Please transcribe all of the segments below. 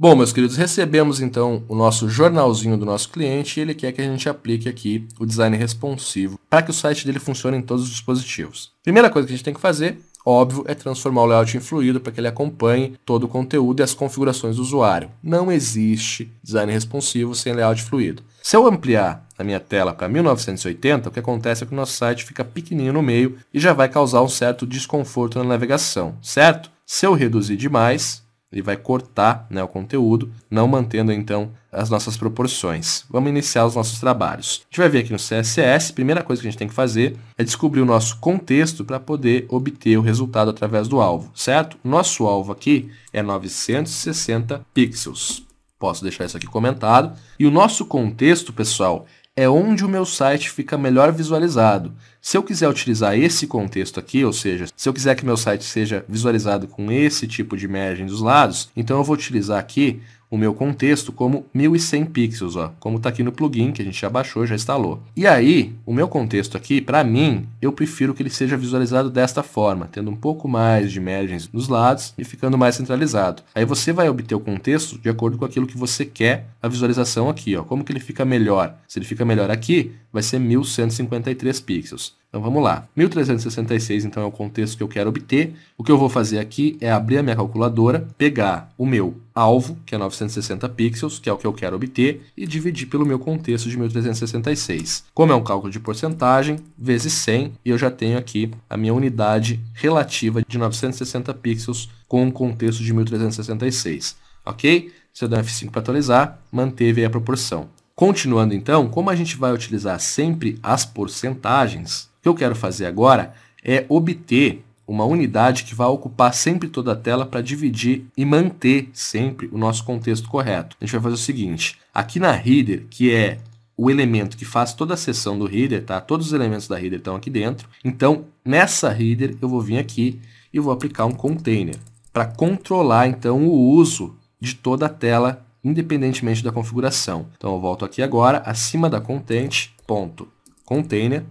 Bom, meus queridos, recebemos então o nosso jornalzinho do nosso cliente e ele quer que a gente aplique aqui o design responsivo para que o site dele funcione em todos os dispositivos. Primeira coisa que a gente tem que fazer, óbvio, é transformar o layout em fluido para que ele acompanhe todo o conteúdo e as configurações do usuário. Não existe design responsivo sem layout fluido. Se eu ampliar a minha tela para 1980, o que acontece é que o nosso site fica pequenininho no meio e já vai causar um certo desconforto na navegação, certo? Se eu reduzir demais, ele vai cortar né, o conteúdo, não mantendo então as nossas proporções. Vamos iniciar os nossos trabalhos. A gente vai ver aqui no CSS, primeira coisa que a gente tem que fazer é descobrir o nosso contexto para poder obter o resultado através do alvo, certo? Nosso alvo aqui é 960 pixels. Posso deixar isso aqui comentado. E o nosso contexto, pessoal, é onde o meu site fica melhor visualizado. Se eu quiser utilizar esse contexto aqui, ou seja, se eu quiser que meu site seja visualizado com esse tipo de imagem dos lados, então eu vou utilizar aqui o meu contexto como 1100 pixels, ó, como está aqui no plugin que a gente já baixou, já instalou. E aí, o meu contexto aqui, para mim, eu prefiro que ele seja visualizado desta forma, tendo um pouco mais de margens nos lados e ficando mais centralizado. Aí você vai obter o contexto de acordo com aquilo que você quer a visualização aqui, ó, como que ele fica melhor. Se ele fica melhor aqui, vai ser 1153 pixels. Então vamos lá. 1366 então é o contexto que eu quero obter. O que eu vou fazer aqui é abrir a minha calculadora, pegar o meu alvo, que é 960 pixels, que é o que eu quero obter, e dividir pelo meu contexto de 1366. Como é um cálculo de porcentagem, vezes 100, e eu já tenho aqui a minha unidade relativa de 960 pixels com um contexto de 1366, ok? Se eu der F5 para atualizar, manteve a proporção. Continuando então, como a gente vai utilizar sempre as porcentagens, que eu quero fazer agora é obter uma unidade que vai ocupar sempre toda a tela para dividir e manter sempre o nosso contexto correto. A gente vai fazer o seguinte, aqui na header, que é o elemento que faz toda a seção do header, tá? Todos os elementos da header estão aqui dentro. Então, nessa header, eu vou vir aqui e vou aplicar um container para controlar, então, o uso de toda a tela independentemente da configuração. Então, eu volto aqui agora, acima da content, ponto, container,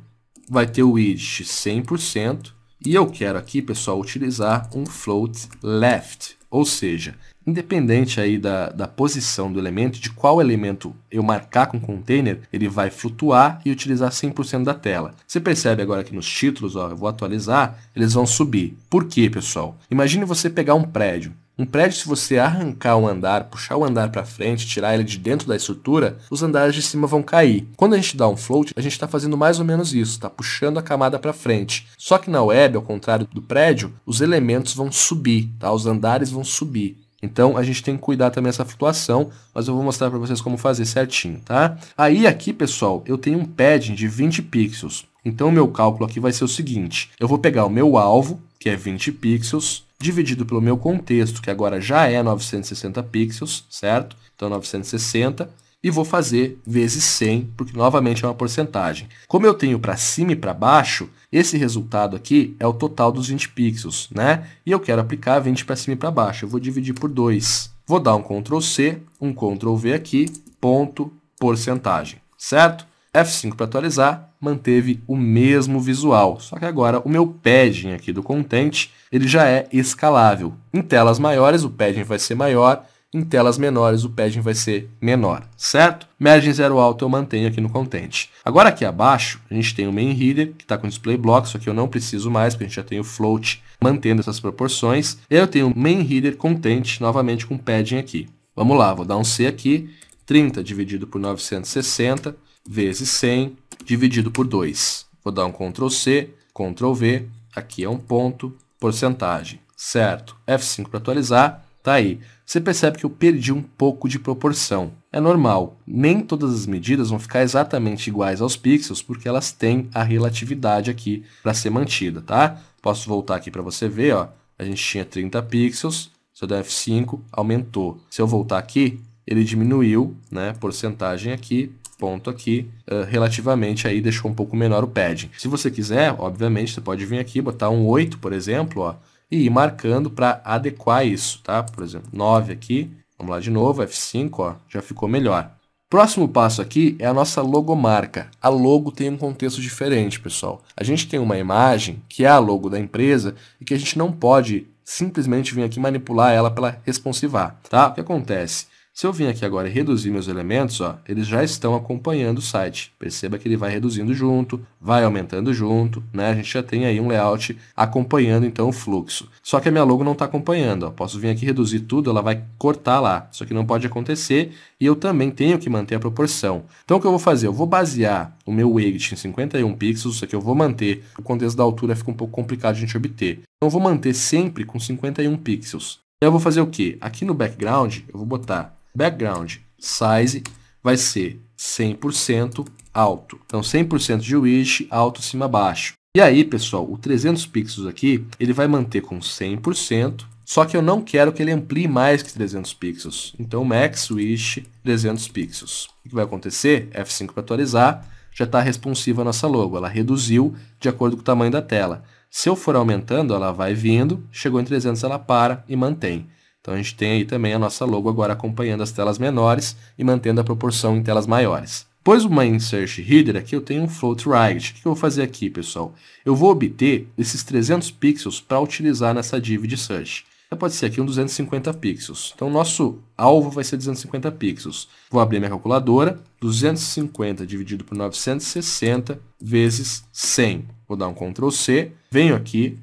vai ter o width 100%, e eu quero aqui, pessoal, utilizar um float left, ou seja, independente aí da, da posição do elemento, de qual elemento eu marcar com container, ele vai flutuar e utilizar 100% da tela. Você percebe agora que nos títulos, ó, eu vou atualizar, eles vão subir. Por quê, pessoal? Imagine você pegar um prédio, um prédio, se você arrancar um andar, puxar o andar para frente, tirar ele de dentro da estrutura, os andares de cima vão cair. Quando a gente dá um float, a gente está fazendo mais ou menos isso, está puxando a camada para frente. Só que na web, ao contrário do prédio, os elementos vão subir, tá? Os andares vão subir. Então a gente tem que cuidar também dessa flutuação, mas eu vou mostrar para vocês como fazer certinho, tá? Aí aqui, pessoal, eu tenho um padding de 20 pixels. Então o meu cálculo aqui vai ser o seguinte: eu vou pegar o meu alvo, que é 20 pixels, dividido pelo meu contexto, que agora já é 960 pixels, certo? Então 960 e vou fazer vezes 100, porque novamente é uma porcentagem. Como eu tenho para cima e para baixo, esse resultado aqui é o total dos 20 pixels, né? E eu quero aplicar 20 para cima e para baixo, eu vou dividir por 2. Vou dar um Ctrl C, um Ctrl V aqui, ponto, porcentagem, certo? F5 para atualizar, manteve o mesmo visual, só que agora o meu padding aqui do Content, ele já é escalável. Em telas maiores o padding vai ser maior, em telas menores o padding vai ser menor, certo? Margem zero alto eu mantenho aqui no Content. Agora aqui abaixo a gente tem o Main Header que está com Display Block, só que eu não preciso mais porque a gente já tem o Float mantendo essas proporções. Eu tenho o Main Header Content novamente com padding aqui. Vamos lá, vou dar um C aqui, 30 dividido por 960 vezes 100 dividido por 2. Vou dar um Ctrl C, Ctrl V, aqui é um ponto, porcentagem, certo? F5 para atualizar, tá aí. Você percebe que eu perdi um pouco de proporção. É normal, nem todas as medidas vão ficar exatamente iguais aos pixels, porque elas têm a relatividade aqui para ser mantida, tá? Posso voltar aqui para você ver, ó. A gente tinha 30 pixels, se eu der F5, aumentou. Se eu voltar aqui, ele diminuiu, né? Porcentagem aqui, ponto aqui, uh, relativamente aí deixou um pouco menor o padding. Se você quiser, obviamente, você pode vir aqui, botar um 8, por exemplo, ó, e ir marcando para adequar isso, tá? Por exemplo, 9 aqui, vamos lá de novo, F5, ó, já ficou melhor. Próximo passo aqui é a nossa logomarca. A logo tem um contexto diferente, pessoal. A gente tem uma imagem que é a logo da empresa e que a gente não pode simplesmente vir aqui manipular ela para responsivar, tá? O que acontece? Se eu vim aqui agora e reduzir meus elementos, ó, eles já estão acompanhando o site. Perceba que ele vai reduzindo junto, vai aumentando junto, né? A gente já tem aí um layout acompanhando então o fluxo. Só que a minha logo não está acompanhando, ó. Posso vir aqui reduzir tudo, ela vai cortar lá. Isso aqui não pode acontecer e eu também tenho que manter a proporção. Então o que eu vou fazer? Eu vou basear o meu weight em 51 pixels, isso aqui eu vou manter. O contexto da altura fica um pouco complicado de a gente obter. Então eu vou manter sempre com 51 pixels. E Eu vou fazer o quê? Aqui no background eu vou botar background size vai ser 100% alto. Então 100% de width, alto, cima, baixo. E aí, pessoal, o 300 pixels aqui, ele vai manter com 100%, só que eu não quero que ele amplie mais que 300 pixels. Então max width 300 pixels. O que vai acontecer? F5 para atualizar, já está responsiva a nossa logo, ela reduziu de acordo com o tamanho da tela. Se eu for aumentando, ela vai vindo, chegou em 300 ela para e mantém. Então a gente tem aí também a nossa logo agora acompanhando as telas menores e mantendo a proporção em telas maiores. Pois uma insert header aqui eu tenho um float right. O que eu vou fazer aqui, pessoal? Eu vou obter esses 300 pixels para utilizar nessa div de search. Então, pode ser aqui um 250 pixels. Então nosso alvo vai ser 250 pixels. Vou abrir minha calculadora. 250 dividido por 960 vezes 100. Vou dar um Ctrl C. Venho aqui,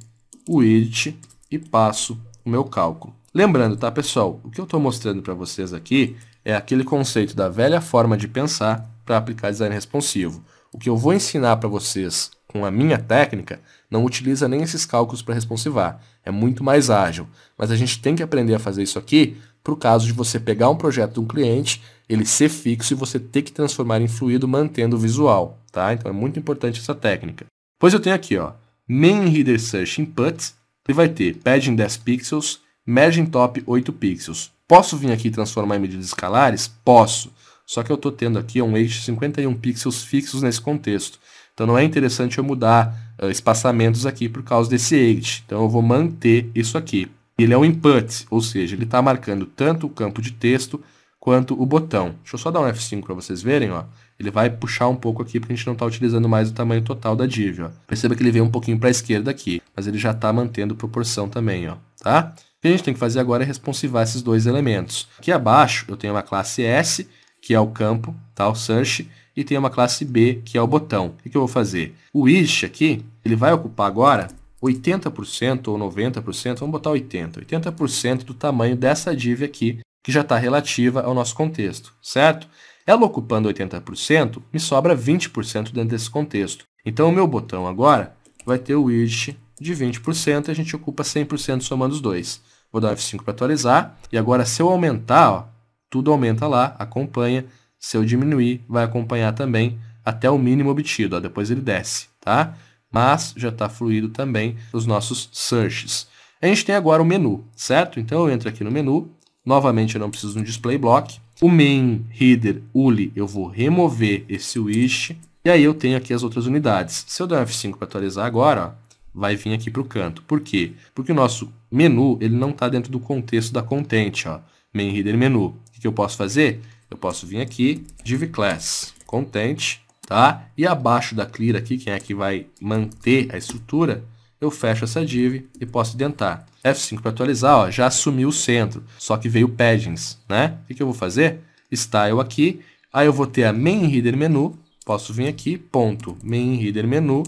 o edit e passo o meu cálculo. Lembrando, tá, pessoal? O que eu estou mostrando para vocês aqui é aquele conceito da velha forma de pensar para aplicar design responsivo. O que eu vou ensinar para vocês com a minha técnica não utiliza nem esses cálculos para responsivar. É muito mais ágil. Mas a gente tem que aprender a fazer isso aqui para o caso de você pegar um projeto de um cliente, ele ser fixo e você ter que transformar em fluido mantendo o visual. Tá? Então é muito importante essa técnica. Pois eu tenho aqui, ó, main Reader search Input, ele vai ter padding 10 pixels, Margin Top 8 pixels. Posso vir aqui e transformar em medidas escalares? Posso. Só que eu estou tendo aqui um eixo de 51 pixels fixos nesse contexto. Então não é interessante eu mudar uh, espaçamentos aqui por causa desse age. Então eu vou manter isso aqui. Ele é um input, ou seja, ele está marcando tanto o campo de texto quanto o botão. Deixa eu só dar um F5 para vocês verem, ó. Ele vai puxar um pouco aqui porque a gente não está utilizando mais o tamanho total da div, ó. Perceba que ele veio um pouquinho para a esquerda aqui, mas ele já está mantendo proporção também, ó, tá? que a gente tem que fazer agora é responsivar esses dois elementos. Aqui abaixo eu tenho uma classe S, que é o campo, tá? o search, e tem uma classe B, que é o botão. O que eu vou fazer? O each aqui, ele vai ocupar agora 80% ou 90%, vamos botar 80%, 80% do tamanho dessa div aqui, que já está relativa ao nosso contexto, certo? Ela ocupando 80%, me sobra 20% dentro desse contexto. Então, o meu botão agora vai ter o widget de 20% e a gente ocupa 100% somando os dois. Vou dar F5 para atualizar. E agora, se eu aumentar, ó, tudo aumenta lá, acompanha. Se eu diminuir, vai acompanhar também até o mínimo obtido. Ó, depois ele desce, tá? Mas já está fluído também os nossos searches. A gente tem agora o menu, certo? Então eu entro aqui no menu. Novamente, eu não preciso de um display block. O main header uli, eu vou remover esse wish. E aí eu tenho aqui as outras unidades. Se eu der um F5 para atualizar agora, ó, vai vir aqui para o canto. Por quê? Porque o nosso menu ele não está dentro do contexto da content, ó, main header menu. O que, que eu posso fazer? Eu posso vir aqui, div class, content, tá? E abaixo da clear aqui, quem é que vai manter a estrutura, eu fecho essa div e posso indentar. F5 para atualizar, ó, já assumiu o centro, só que veio paddings, né? O que, que eu vou fazer? Style aqui, aí eu vou ter a main header menu, posso vir aqui, ponto, main header menu,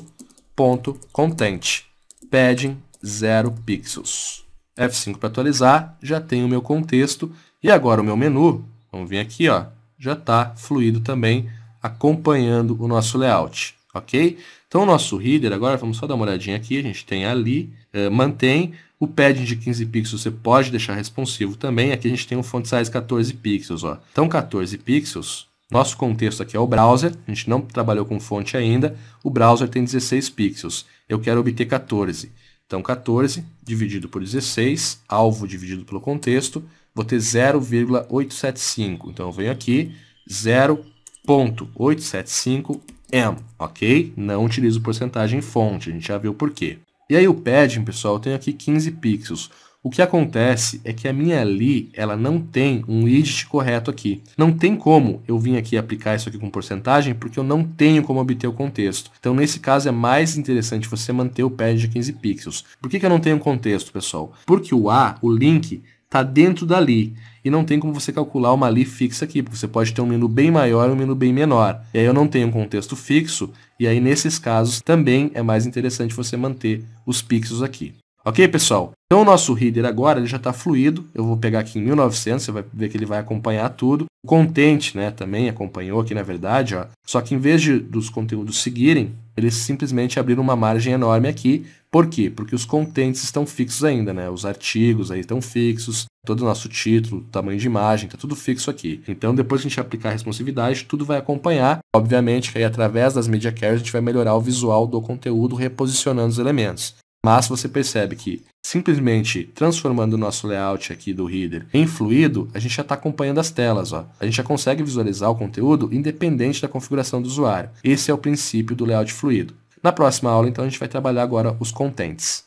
ponto content padding 0 pixels. F5 para atualizar, já tem o meu contexto e agora o meu menu, vamos vir aqui, ó, já está fluido também acompanhando o nosso layout, ok? Então o nosso reader agora vamos só dar uma olhadinha aqui, a gente tem ali, eh, mantém, o padding de 15 pixels você pode deixar responsivo também, aqui a gente tem um font size 14 pixels, ó. então 14 pixels nosso contexto aqui é o browser, a gente não trabalhou com fonte ainda. O browser tem 16 pixels, eu quero obter 14. Então 14 dividido por 16, alvo dividido pelo contexto, vou ter 0,875. Então eu venho aqui, 0.875M, ok? Não utilizo porcentagem fonte, a gente já viu por quê. E aí o padding, pessoal, eu tenho aqui 15 pixels. O que acontece é que a minha li, ela não tem um widget correto aqui. Não tem como eu vim aqui aplicar isso aqui com porcentagem, porque eu não tenho como obter o contexto. Então, nesse caso, é mais interessante você manter o pad de 15 pixels. Por que, que eu não tenho contexto, pessoal? Porque o A, o link, está dentro da li e não tem como você calcular uma li fixa aqui, porque você pode ter um menu bem maior e um menu bem menor. E aí eu não tenho um contexto fixo, e aí nesses casos também é mais interessante você manter os pixels aqui. Ok, pessoal? Então o nosso reader agora ele já está fluido. Eu vou pegar aqui em 1900, você vai ver que ele vai acompanhar tudo. O content né, também acompanhou aqui, na verdade. Ó. Só que em vez de, dos conteúdos seguirem, eles simplesmente abriram uma margem enorme aqui. Por quê? Porque os contents estão fixos ainda, né? Os artigos aí estão fixos, todo o nosso título, tamanho de imagem, tá tudo fixo aqui. Então, depois que a gente aplicar a responsividade, tudo vai acompanhar. Obviamente, aí através das media carries a gente vai melhorar o visual do conteúdo, reposicionando os elementos. Mas você percebe que simplesmente transformando o nosso layout aqui do reader em fluido, a gente já está acompanhando as telas. Ó. A gente já consegue visualizar o conteúdo independente da configuração do usuário. Esse é o princípio do layout fluido. Na próxima aula, então, a gente vai trabalhar agora os contentes.